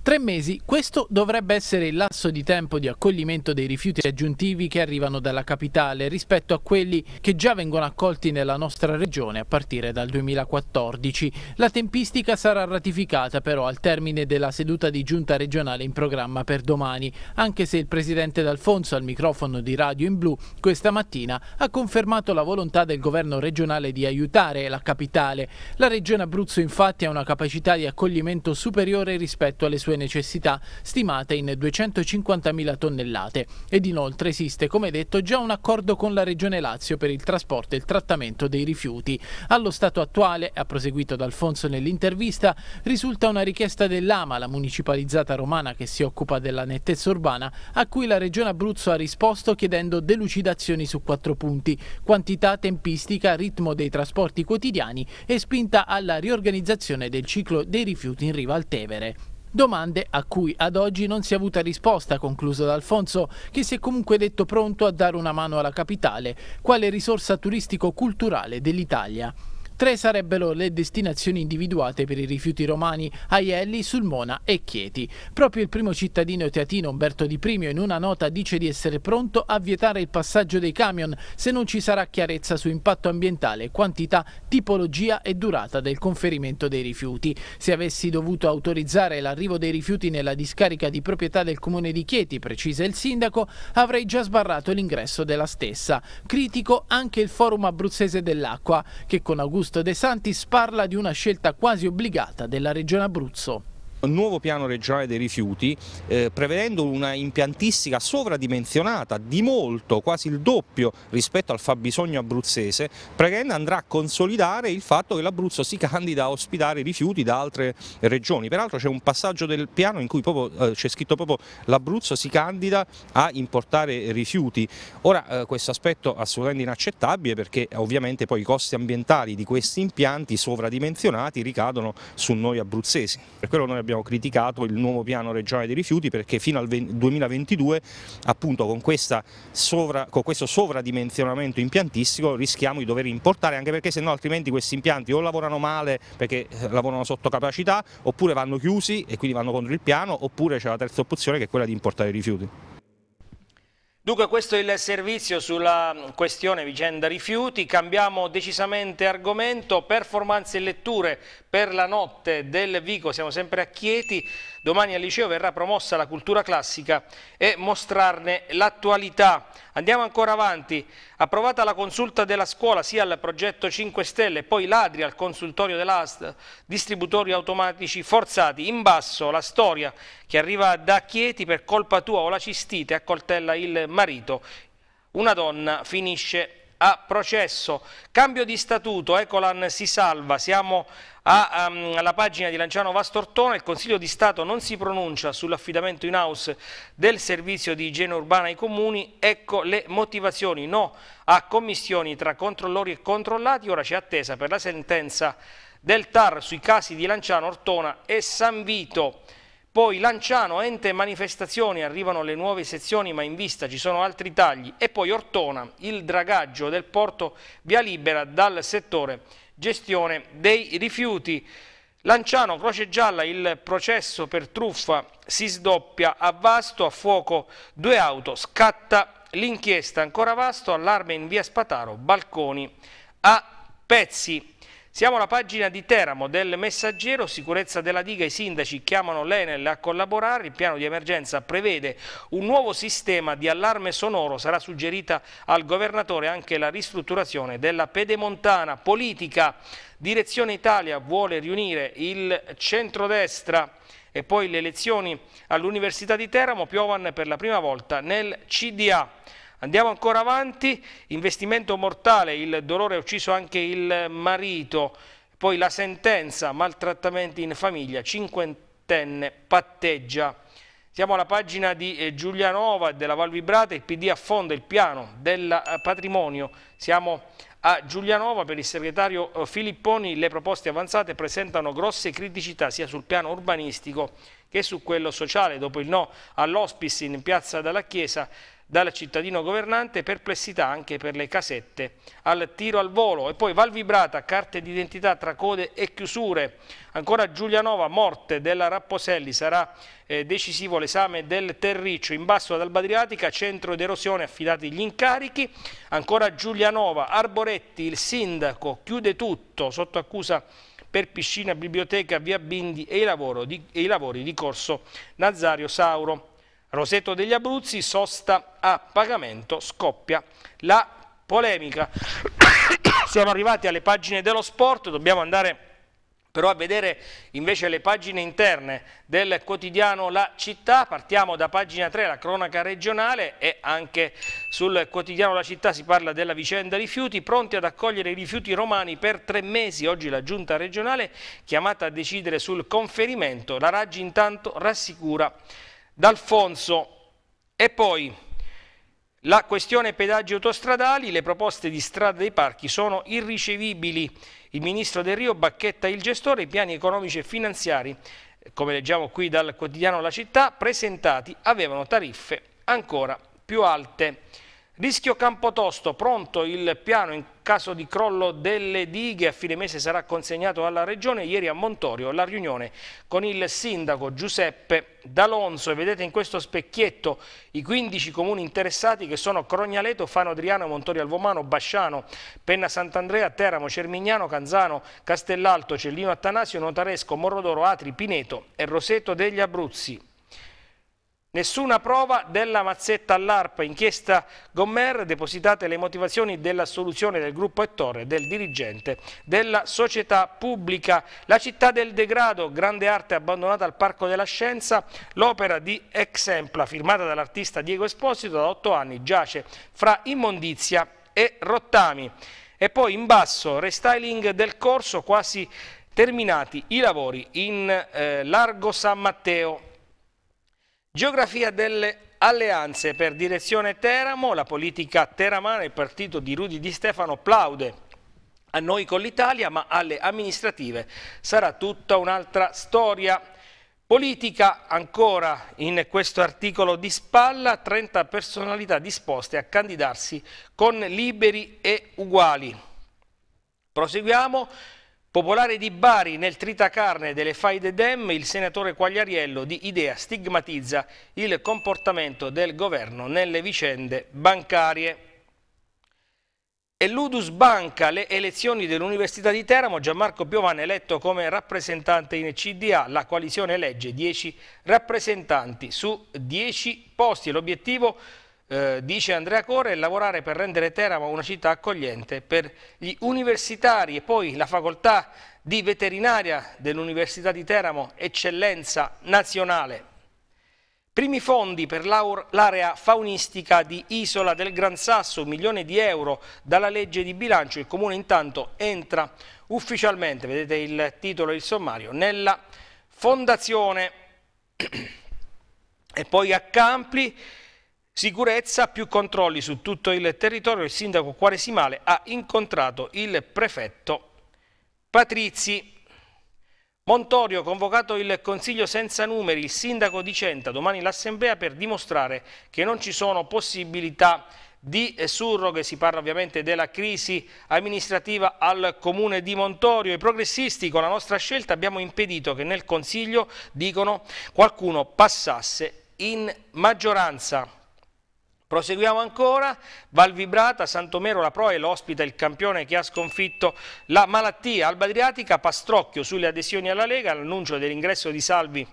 Tre mesi, questo dovrebbe essere il lasso di tempo di accoglimento dei rifiuti aggiuntivi che arrivano dalla capitale rispetto a quelli che già vengono accolti nella nostra regione a partire dal 2014. La tempistica sarà ratificata però al termine della seduta di giunta regionale in programma per domani, anche se il presidente D'Alfonso al microfono di Radio in Blu questa mattina ha confermato la volontà del governo regionale di aiutare la capitale. La regione Abruzzo infatti ha una capacità di accoglimento superiore rispetto alle sue necessità stimate in 250.000 tonnellate ed inoltre esiste, come detto, già un accordo con la Regione Lazio per il trasporto e il trattamento dei rifiuti. Allo stato attuale, ha proseguito D'Alfonso nell'intervista, risulta una richiesta dell'AMA, la municipalizzata romana che si occupa della nettezza urbana, a cui la Regione Abruzzo ha risposto chiedendo delucidazioni su quattro punti, quantità, tempistica, ritmo dei trasporti quotidiani e spinta alla riorganizzazione del ciclo dei rifiuti in riva al Tevere. Domande a cui ad oggi non si è avuta risposta, concluso da Alfonso, che si è comunque detto pronto a dare una mano alla capitale, quale risorsa turistico-culturale dell'Italia. Tre sarebbero le destinazioni individuate per i rifiuti romani Aielli, Sulmona e Chieti. Proprio il primo cittadino teatino Umberto Di Primio in una nota dice di essere pronto a vietare il passaggio dei camion se non ci sarà chiarezza su impatto ambientale, quantità, tipologia e durata del conferimento dei rifiuti. Se avessi dovuto autorizzare l'arrivo dei rifiuti nella discarica di proprietà del comune di Chieti, precisa il sindaco, avrei già sbarrato l'ingresso della stessa. Critico anche il forum abruzzese dell'acqua che con Augusto Augusto De Santis parla di una scelta quasi obbligata della Regione Abruzzo nuovo piano regionale dei rifiuti, eh, prevedendo una impiantistica sovradimensionata di molto, quasi il doppio rispetto al fabbisogno abruzzese, praticamente andrà a consolidare il fatto che l'Abruzzo si candida a ospitare rifiuti da altre regioni. Peraltro c'è un passaggio del piano in cui eh, c'è scritto proprio l'Abruzzo si candida a importare rifiuti. Ora eh, questo aspetto è assolutamente inaccettabile perché ovviamente poi i costi ambientali di questi impianti sovradimensionati ricadono su noi abruzzesi. Per quello noi abbiamo abbiamo criticato il nuovo piano regionale dei rifiuti perché fino al 2022 appunto con, sovra, con questo sovradimensionamento impiantistico rischiamo di dover importare anche perché se no altrimenti questi impianti o lavorano male perché eh, lavorano sotto capacità oppure vanno chiusi e quindi vanno contro il piano oppure c'è la terza opzione che è quella di importare i rifiuti. Dunque questo è il servizio sulla mm, questione vicenda rifiuti, cambiamo decisamente argomento, performance e letture per la notte del Vico, siamo sempre a Chieti, domani al liceo verrà promossa la cultura classica e mostrarne l'attualità. Andiamo ancora avanti, approvata la consulta della scuola sia al progetto 5 Stelle, poi l'Adria al consultorio dell'AST, distributori automatici forzati, in basso la storia che arriva da Chieti per colpa tua o la cistite accoltella il marito, una donna finisce a processo. Cambio di statuto, Ecolan si salva, siamo a, um, alla pagina di Lanciano Vastortona, il Consiglio di Stato non si pronuncia sull'affidamento in house del servizio di igiene urbana ai comuni, ecco le motivazioni, no a commissioni tra controllori e controllati, ora c'è attesa per la sentenza del TAR sui casi di Lanciano, Ortona e San Vito. Poi Lanciano, ente manifestazioni, arrivano le nuove sezioni ma in vista ci sono altri tagli. E poi Ortona, il dragaggio del porto via libera dal settore gestione dei rifiuti. Lanciano, Croce Gialla, il processo per truffa si sdoppia a Vasto, a fuoco due auto, scatta l'inchiesta ancora Vasto, allarme in via Spataro, balconi a pezzi. Siamo alla pagina di Teramo del Messaggero, sicurezza della diga, i sindaci chiamano l'Enel a collaborare, il piano di emergenza prevede un nuovo sistema di allarme sonoro, sarà suggerita al governatore anche la ristrutturazione della pedemontana politica. Direzione Italia vuole riunire il centrodestra e poi le elezioni all'Università di Teramo, Piovan per la prima volta nel CDA. Andiamo ancora avanti, investimento mortale, il dolore ha ucciso anche il marito, poi la sentenza, maltrattamenti in famiglia, cinquantenne patteggia. Siamo alla pagina di eh, Giulianova della Val Vibrata, il PD affonda il piano del eh, patrimonio. Siamo a Giulianova per il segretario eh, Filipponi le proposte avanzate presentano grosse criticità sia sul piano urbanistico che su quello sociale. Dopo il no all'ospice in piazza dalla Chiesa dal cittadino governante, perplessità anche per le casette al tiro al volo. E poi Valvibrata, carte d'identità tra code e chiusure. Ancora Giulianova, morte della Rapposelli, sarà eh, decisivo l'esame del terriccio. In basso ad Albadriatica, centro d'erosione, affidati gli incarichi. Ancora Giulianova, Arboretti, il sindaco, chiude tutto, sotto accusa per piscina, biblioteca, via Bindi e i, di, e i lavori di corso Nazario Sauro. Roseto degli Abruzzi, sosta a pagamento, scoppia la polemica. Siamo arrivati alle pagine dello sport, dobbiamo andare però a vedere invece le pagine interne del quotidiano La Città, partiamo da pagina 3, la cronaca regionale e anche sul quotidiano La Città si parla della vicenda rifiuti, pronti ad accogliere i rifiuti romani per tre mesi, oggi la giunta regionale chiamata a decidere sul conferimento, la Raggi intanto rassicura D'Alfonso. E poi la questione pedaggi autostradali, le proposte di strada dei parchi sono irricevibili. Il ministro Del Rio bacchetta il gestore, i piani economici e finanziari, come leggiamo qui dal quotidiano La Città, presentati avevano tariffe ancora più alte. Rischio Campotosto, pronto il piano in caso di crollo delle dighe, a fine mese sarà consegnato alla Regione, ieri a Montorio la riunione con il sindaco Giuseppe D'Alonso e vedete in questo specchietto i 15 comuni interessati che sono Crognaleto, Fano Adriano, Montorio Alvomano, Basciano, Penna Sant'Andrea, Teramo, Cermignano, Canzano, Castellalto, Cellino Attanasio, Notaresco, Morrodoro, Atri, Pineto e Roseto degli Abruzzi. Nessuna prova della mazzetta all'ARPA, inchiesta Gommer, depositate le motivazioni dell'assoluzione del gruppo Ettore del dirigente della società pubblica. La città del degrado, grande arte abbandonata al Parco della Scienza, l'opera di Exempla, firmata dall'artista Diego Esposito, da otto anni giace fra immondizia e rottami. E poi in basso, restyling del corso, quasi terminati i lavori in eh, Largo San Matteo. Geografia delle alleanze per direzione Teramo, la politica teramana, il partito di Rudi Di Stefano plaude a noi con l'Italia, ma alle amministrative sarà tutta un'altra storia. Politica ancora in questo articolo di spalla, 30 personalità disposte a candidarsi con liberi e uguali. Proseguiamo. Popolare di Bari nel tritacarne delle faide dem, il senatore Quagliariello di Idea stigmatizza il comportamento del governo nelle vicende bancarie. E l'Udus banca le elezioni dell'Università di Teramo, Gianmarco Piovane eletto come rappresentante in CDA, la coalizione legge 10 rappresentanti su 10 posti. L'obiettivo è eh, dice Andrea Core, lavorare per rendere Teramo una città accogliente per gli universitari e poi la facoltà di veterinaria dell'Università di Teramo, eccellenza nazionale. Primi fondi per l'area faunistica di Isola del Gran Sasso, un milione di euro dalla legge di bilancio. Il Comune intanto entra ufficialmente, vedete il titolo e il sommario, nella fondazione. E poi a Campli Sicurezza, più controlli su tutto il territorio, il sindaco Quaresimale ha incontrato il prefetto Patrizi. Montorio, convocato il Consiglio senza numeri, il sindaco di Centa, domani l'assemblea per dimostrare che non ci sono possibilità di surroghe, si parla ovviamente della crisi amministrativa al comune di Montorio. I progressisti con la nostra scelta abbiamo impedito che nel Consiglio, dicono, qualcuno passasse in maggioranza. Proseguiamo ancora, Val Vibrata, Santomero, la Proel ospita il campione che ha sconfitto la malattia. Alba Adriatica, Pastrocchio sulle adesioni alla Lega, l'annuncio dell'ingresso di Salvi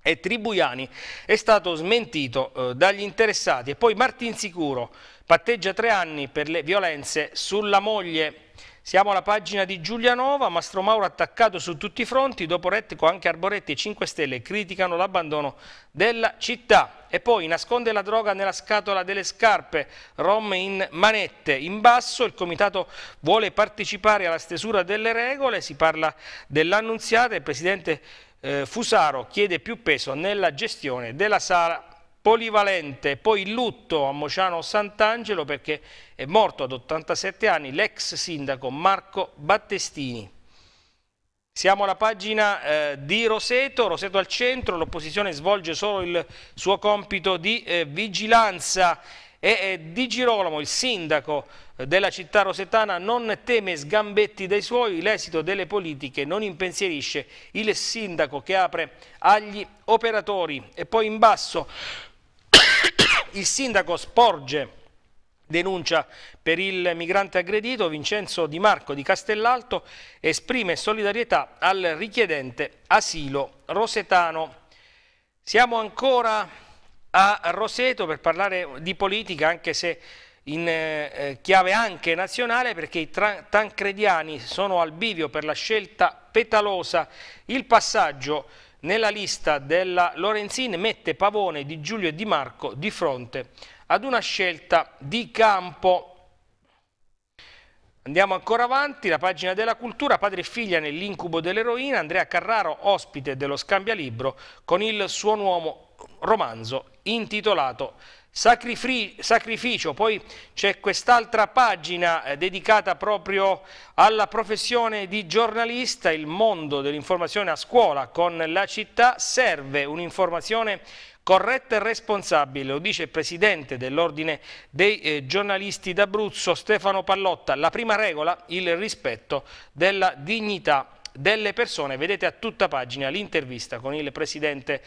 e Tribuiani è stato smentito eh, dagli interessati. E poi Martinsicuro, patteggia tre anni per le violenze sulla moglie. Siamo alla pagina di Giulianova, Mastro Mastromauro attaccato su tutti i fronti, dopo Rettico anche Arboretti e 5 Stelle criticano l'abbandono della città. E poi nasconde la droga nella scatola delle scarpe, rom in manette. In basso il comitato vuole partecipare alla stesura delle regole, si parla dell'annunziata, il presidente eh, Fusaro chiede più peso nella gestione della sala polivalente, poi il lutto a Mociano Sant'Angelo perché è morto ad 87 anni l'ex sindaco Marco Battestini. Siamo alla pagina eh, di Roseto, Roseto al centro, l'opposizione svolge solo il suo compito di eh, vigilanza e eh, Di Girolamo, il sindaco eh, della città rosetana, non teme sgambetti dai suoi, l'esito delle politiche non impensierisce il sindaco che apre agli operatori. E poi in basso il sindaco sporge denuncia per il migrante aggredito, Vincenzo Di Marco di Castellalto esprime solidarietà al richiedente asilo rosetano. Siamo ancora a Roseto per parlare di politica, anche se in eh, chiave anche nazionale, perché i tancrediani sono al bivio per la scelta petalosa. Il passaggio nella lista della Lorenzin mette Pavone di Giulio e Di Marco di fronte ad una scelta di campo. Andiamo ancora avanti, la pagina della cultura, padre e figlia nell'incubo dell'eroina, Andrea Carraro, ospite dello Scambialibro, con il suo nuovo romanzo intitolato Sacrifri, sacrificio, poi c'è quest'altra pagina eh, dedicata proprio alla professione di giornalista, il mondo dell'informazione a scuola con la città, serve un'informazione corretta e responsabile, lo dice il presidente dell'Ordine dei eh, giornalisti d'Abruzzo Stefano Pallotta, la prima regola, il rispetto della dignità delle persone. Vedete a tutta pagina l'intervista con il presidente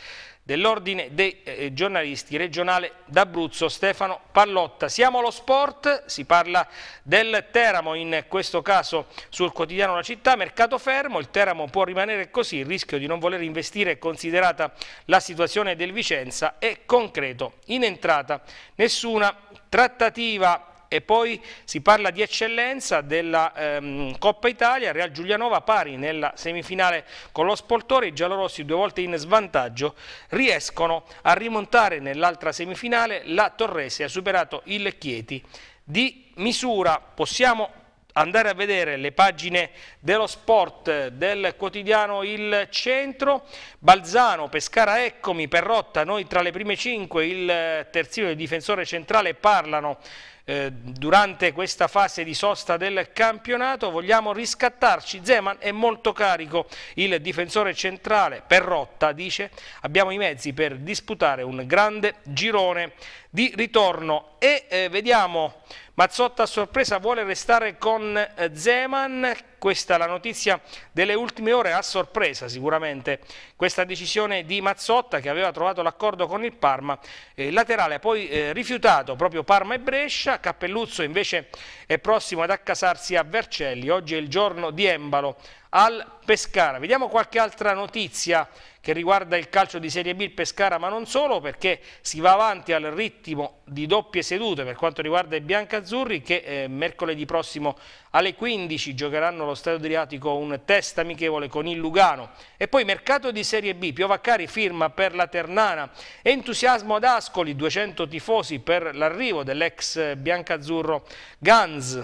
dell'Ordine dei eh, giornalisti regionale d'Abruzzo, Stefano Pallotta. Siamo allo sport, si parla del Teramo, in questo caso sul quotidiano La Città, mercato fermo, il Teramo può rimanere così, il rischio di non voler investire considerata la situazione del Vicenza è concreto. In entrata nessuna trattativa e poi si parla di eccellenza della ehm, Coppa Italia, Real Giulianova pari nella semifinale con lo Spoltore, i giallorossi due volte in svantaggio riescono a rimontare nell'altra semifinale, la Torrese ha superato il Chieti di misura, possiamo andare a vedere le pagine dello sport del quotidiano Il Centro, Balzano, Pescara, Eccomi, Perrotta, noi tra le prime cinque, il eh, terzino e il difensore centrale parlano eh, durante questa fase di sosta del campionato, vogliamo riscattarci, Zeman è molto carico, il difensore centrale per rotta dice abbiamo i mezzi per disputare un grande girone di ritorno e eh, vediamo Mazzotta a sorpresa vuole restare con eh, Zeman, questa è la notizia delle ultime ore a sorpresa sicuramente questa decisione di Mazzotta che aveva trovato l'accordo con il Parma, eh, laterale poi eh, rifiutato proprio Parma e Brescia, Cappelluzzo invece è prossimo ad accasarsi a Vercelli, oggi è il giorno di Embalo al Pescara. Vediamo qualche altra notizia che riguarda il calcio di Serie B il Pescara, ma non solo, perché si va avanti al ritmo di doppie sedute per quanto riguarda i biancazzurri che eh, mercoledì prossimo alle 15 giocheranno allo Stadio Adriatico un test amichevole con il Lugano. E poi mercato di Serie B, Piovaccari firma per la Ternana, entusiasmo ad Ascoli, 200 tifosi per l'arrivo dell'ex biancazzurro Ganz.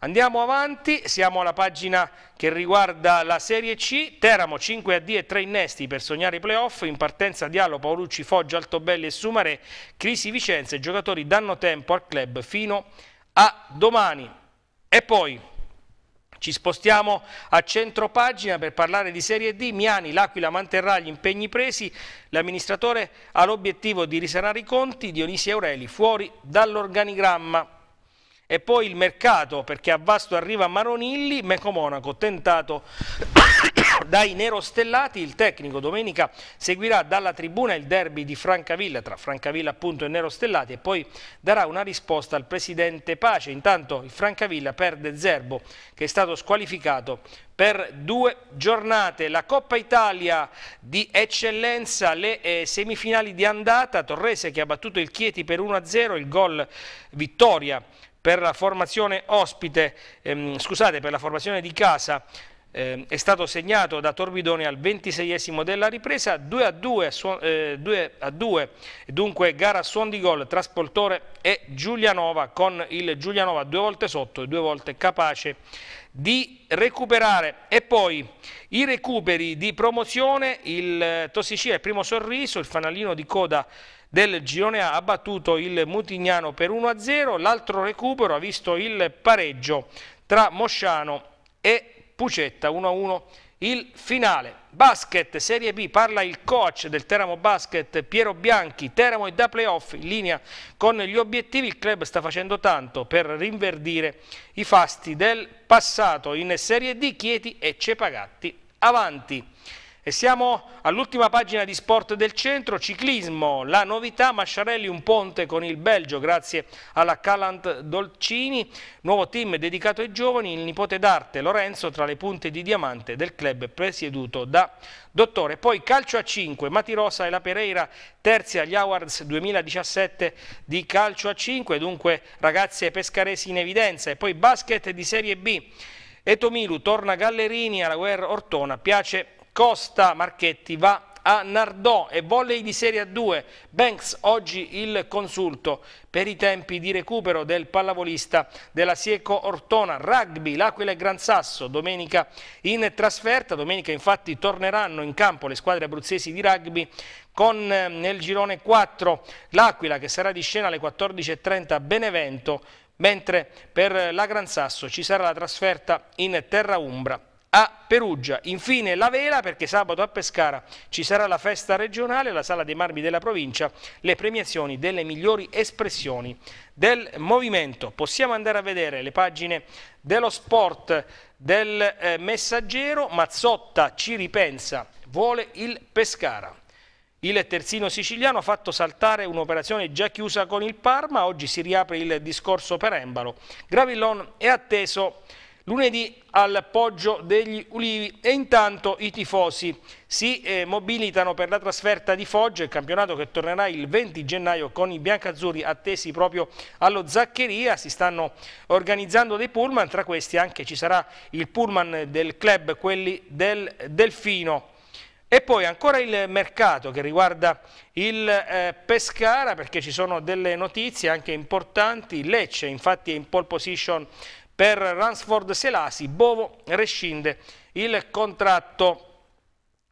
Andiamo avanti, siamo alla pagina che riguarda la Serie C, Teramo 5 a D e 3 innesti per sognare i playoff, in partenza Diallo, Paolucci, Foggia, Altobelli e Sumare, Crisi Vicenza, i giocatori danno tempo al club fino a domani. E poi ci spostiamo a centro pagina per parlare di Serie D. Miani, l'Aquila manterrà gli impegni presi. L'amministratore ha l'obiettivo di risanare i conti. Dionisi Aureli fuori dall'organigramma. E poi il mercato, perché a Vasto arriva Maronilli, Meco Monaco tentato dai nerostellati, il tecnico domenica seguirà dalla tribuna il derby di Francavilla, tra Francavilla appunto e nerostellati e poi darà una risposta al presidente Pace. Intanto il Francavilla perde Zerbo che è stato squalificato per due giornate. La Coppa Italia di eccellenza, le eh, semifinali di andata, Torrese che ha battuto il Chieti per 1-0, il gol vittoria per la formazione ospite, ehm, scusate, per la formazione di casa eh, è stato segnato da Torbidone al 26esimo della ripresa, 2 a 2, eh, 2 a 2, dunque gara suon di gol tra Spoltore e Giulianova con il Giulianova due volte sotto e due volte capace di recuperare e poi i recuperi di promozione, il eh, Tossicina, il primo sorriso, il fanalino di coda del girone A ha battuto il Mutignano per 1-0, l'altro recupero ha visto il pareggio tra Mosciano e Pucetta 1-1 il finale. Basket Serie B parla il coach del Teramo Basket Piero Bianchi, Teramo è da playoff in linea con gli obiettivi, il club sta facendo tanto per rinverdire i fasti del passato in Serie D, Chieti e Cepagatti avanti. E siamo all'ultima pagina di sport del centro, ciclismo, la novità, Masciarelli un ponte con il Belgio grazie alla Calant Dolcini, nuovo team dedicato ai giovani, il nipote d'arte Lorenzo tra le punte di diamante del club presieduto da Dottore, poi calcio a 5, Matirosa e la Pereira terzi agli Awards 2017 di calcio a 5, dunque ragazze pescaresi in evidenza e poi basket di Serie B. Etomilu torna Gallerini alla guerra Ortona, piace Costa Marchetti va a Nardò e volley di Serie A2. Banks oggi il consulto per i tempi di recupero del pallavolista della Sieco Ortona. Rugby, l'Aquila e Gran Sasso domenica in trasferta. Domenica infatti torneranno in campo le squadre abruzzesi di rugby con eh, nel girone 4 l'Aquila che sarà di scena alle 14.30 a Benevento mentre per eh, la Gran Sasso ci sarà la trasferta in Terra Umbra a Perugia. Infine la vela perché sabato a Pescara ci sarà la festa regionale, la sala dei marmi della provincia, le premiazioni delle migliori espressioni del movimento. Possiamo andare a vedere le pagine dello sport del eh, messaggero, Mazzotta ci ripensa, vuole il Pescara. Il terzino siciliano ha fatto saltare un'operazione già chiusa con il Parma, oggi si riapre il discorso per Embalo. Gravillon è atteso lunedì al Poggio degli Ulivi e intanto i tifosi si eh, mobilitano per la trasferta di Foggia, il campionato che tornerà il 20 gennaio con i biancazzurri attesi proprio allo Zaccheria, si stanno organizzando dei pullman, tra questi anche ci sarà il pullman del club, quelli del Delfino. E poi ancora il mercato che riguarda il eh, Pescara perché ci sono delle notizie anche importanti, Lecce infatti è in pole position per Ransford Selasi, Bovo rescinde il contratto.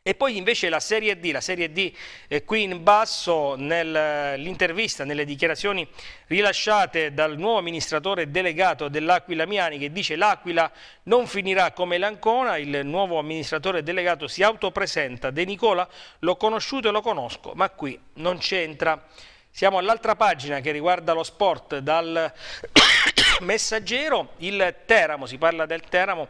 E poi invece la Serie D, la Serie D eh, qui in basso nell'intervista, eh, nelle dichiarazioni rilasciate dal nuovo amministratore delegato dell'Aquila Miani che dice l'Aquila non finirà come l'Ancona, il nuovo amministratore delegato si autopresenta, De Nicola l'ho conosciuto e lo conosco, ma qui non c'entra. Siamo all'altra pagina che riguarda lo sport dal Messaggero, il Teramo, si parla del Teramo,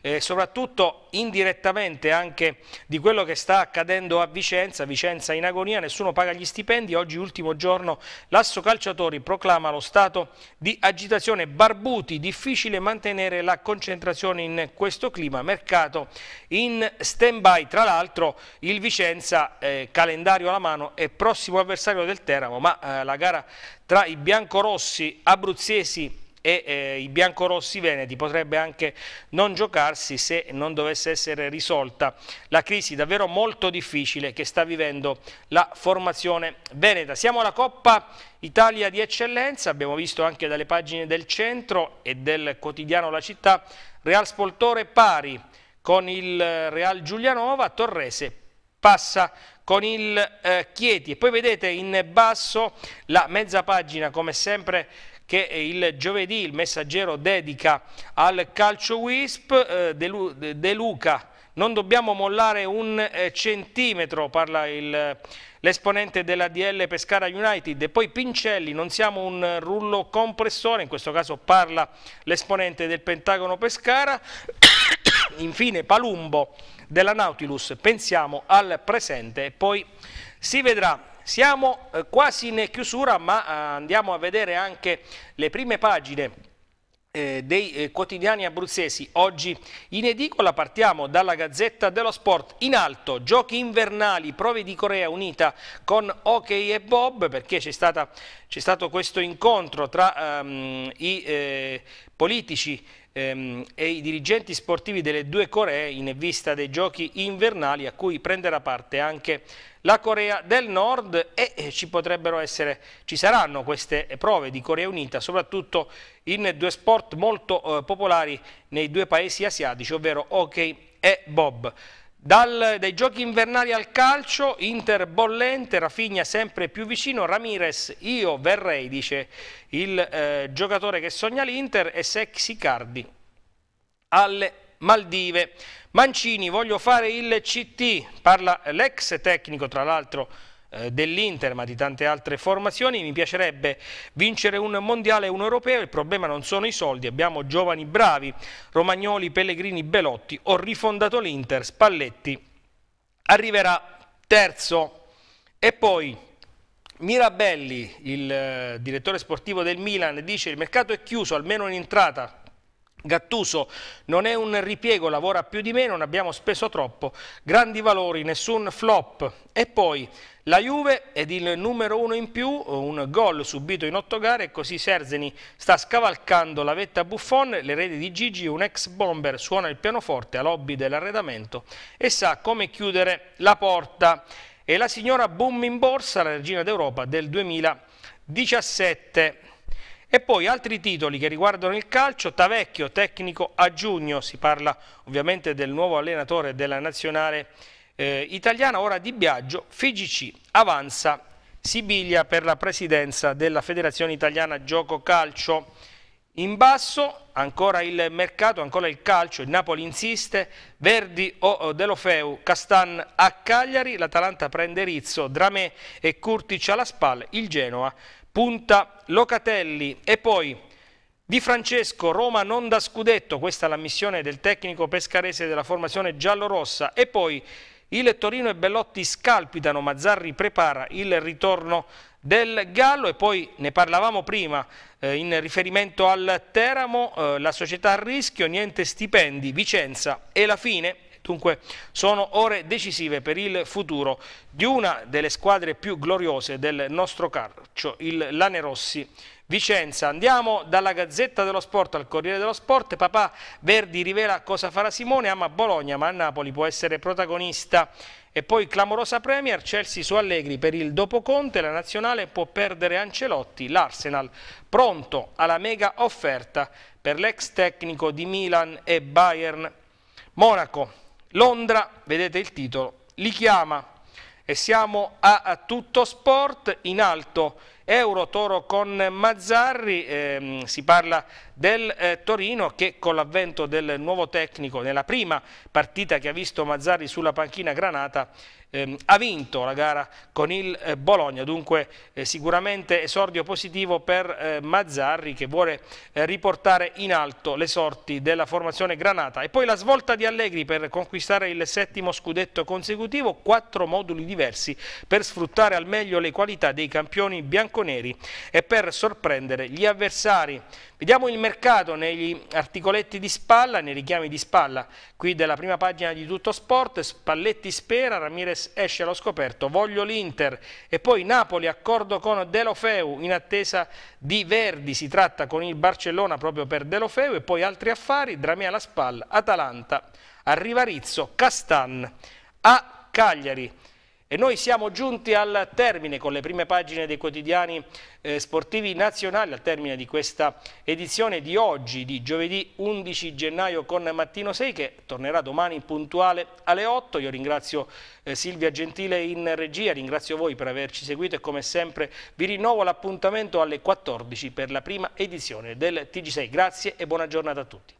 eh, soprattutto indirettamente anche di quello che sta accadendo a Vicenza, Vicenza in agonia, nessuno paga gli stipendi, oggi ultimo giorno l'asso calciatori proclama lo stato di agitazione, barbuti, difficile mantenere la concentrazione in questo clima, mercato in stand by, tra l'altro il Vicenza, eh, calendario alla mano, è prossimo avversario del Teramo, ma eh, la gara tra i biancorossi abruzzesi e eh, i biancorossi veneti potrebbe anche non giocarsi se non dovesse essere risolta la crisi davvero molto difficile che sta vivendo la formazione veneta. Siamo alla Coppa Italia di eccellenza, abbiamo visto anche dalle pagine del centro e del quotidiano La Città, Real Spoltore pari con il eh, Real Giulianova, Torrese passa con il eh, Chieti e poi vedete in basso la mezza pagina come sempre che il giovedì il messaggero dedica al calcio WISP, eh, De Luca non dobbiamo mollare un eh, centimetro, parla eh, l'esponente della DL Pescara United, e poi Pincelli, non siamo un rullo compressore, in questo caso parla l'esponente del Pentagono Pescara, infine Palumbo, della Nautilus, pensiamo al presente e poi si vedrà. Siamo eh, quasi in chiusura ma eh, andiamo a vedere anche le prime pagine eh, dei quotidiani abruzzesi. Oggi in edicola partiamo dalla Gazzetta dello Sport. In alto, giochi invernali, prove di Corea unita con hockey e bob perché c'è, stato questo incontro tra um, i eh, politici ehm, e i dirigenti sportivi delle due Coree in vista dei giochi invernali a cui prenderà parte anche la Corea del Nord e eh, ci potrebbero essere, ci saranno queste prove di Corea Unita soprattutto in due sport molto eh, popolari nei due paesi asiatici ovvero hockey e bob. Dal, dai giochi invernali al calcio, Inter bollente, Rafinha sempre più vicino, Ramirez io verrei, dice il eh, giocatore che sogna l'Inter e Sexicardi alle Maldive. Mancini, voglio fare il CT, parla l'ex tecnico tra l'altro eh, dell'Inter ma di tante altre formazioni mi piacerebbe vincere un mondiale e un europeo il problema non sono i soldi abbiamo giovani bravi Romagnoli, Pellegrini, Belotti ho rifondato l'Inter Spalletti arriverà terzo e poi Mirabelli, il eh, direttore sportivo del Milan, dice che il mercato è chiuso, almeno in entrata, Gattuso non è un ripiego, lavora più di me, non abbiamo speso troppo, grandi valori, nessun flop. E poi la Juve ed il numero uno in più, un gol subito in otto gare e così Serzeni sta scavalcando la vetta Buffon, l'erede di Gigi, un ex bomber, suona il pianoforte a lobby dell'arredamento e sa come chiudere la porta. E la signora Boom in borsa, la regina d'Europa del 2017. E poi altri titoli che riguardano il calcio, Tavecchio, tecnico a giugno, si parla ovviamente del nuovo allenatore della nazionale eh, italiana, ora di Biagio, FIGC avanza Sibiglia per la presidenza della Federazione Italiana Gioco Calcio. In basso ancora il mercato, ancora il calcio, il Napoli insiste, Verdi o Delofeu, Castan a Cagliari, l'Atalanta prende Rizzo, Dramè e Curtic alla spalla, il Genoa punta Locatelli e poi di Francesco, Roma non da scudetto, questa è la missione del tecnico pescarese della formazione giallorossa e poi il Torino e Bellotti scalpitano, Mazzarri prepara il ritorno del Gallo e poi ne parlavamo prima eh, in riferimento al Teramo, eh, la società a rischio, niente stipendi, Vicenza e la fine Dunque sono ore decisive per il futuro di una delle squadre più gloriose del nostro calcio, il Lanerossi Vicenza. Andiamo dalla Gazzetta dello Sport al Corriere dello Sport. Papà Verdi rivela cosa farà Simone, ama Bologna ma a Napoli può essere protagonista. E poi clamorosa Premier, Chelsea su Allegri per il dopo Conte, la nazionale può perdere Ancelotti, l'Arsenal pronto alla mega offerta per l'ex tecnico di Milan e Bayern. Monaco Londra, vedete il titolo, li chiama e siamo a, a tutto sport in alto Euro Toro con Mazzarri, ehm, si parla del eh, Torino che con l'avvento del nuovo tecnico nella prima partita che ha visto Mazzarri sulla panchina granata ehm, ha vinto la gara con il eh, Bologna, dunque eh, sicuramente esordio positivo per eh, Mazzarri che vuole eh, riportare in alto le sorti della formazione granata e poi la svolta di Allegri per conquistare il settimo scudetto consecutivo, quattro moduli diversi per sfruttare al meglio le qualità dei campioni bianco bianconeri e per sorprendere gli avversari. Vediamo il mercato negli articoletti di spalla, nei richiami di spalla, qui della prima pagina di Tutto Sport, Spalletti spera, Ramirez esce allo scoperto, voglio l'Inter e poi Napoli accordo con Delofeu in attesa di Verdi, si tratta con il Barcellona proprio per Delofeu e poi altri affari, Dramea alla spalla, Atalanta, Arriva Rizzo, Castan, a Cagliari. E noi siamo giunti al termine con le prime pagine dei quotidiani eh, sportivi nazionali, al termine di questa edizione di oggi, di giovedì 11 gennaio con Mattino 6 che tornerà domani puntuale alle 8. Io ringrazio eh, Silvia Gentile in regia, ringrazio voi per averci seguito e come sempre vi rinnovo l'appuntamento alle 14 per la prima edizione del TG6. Grazie e buona giornata a tutti.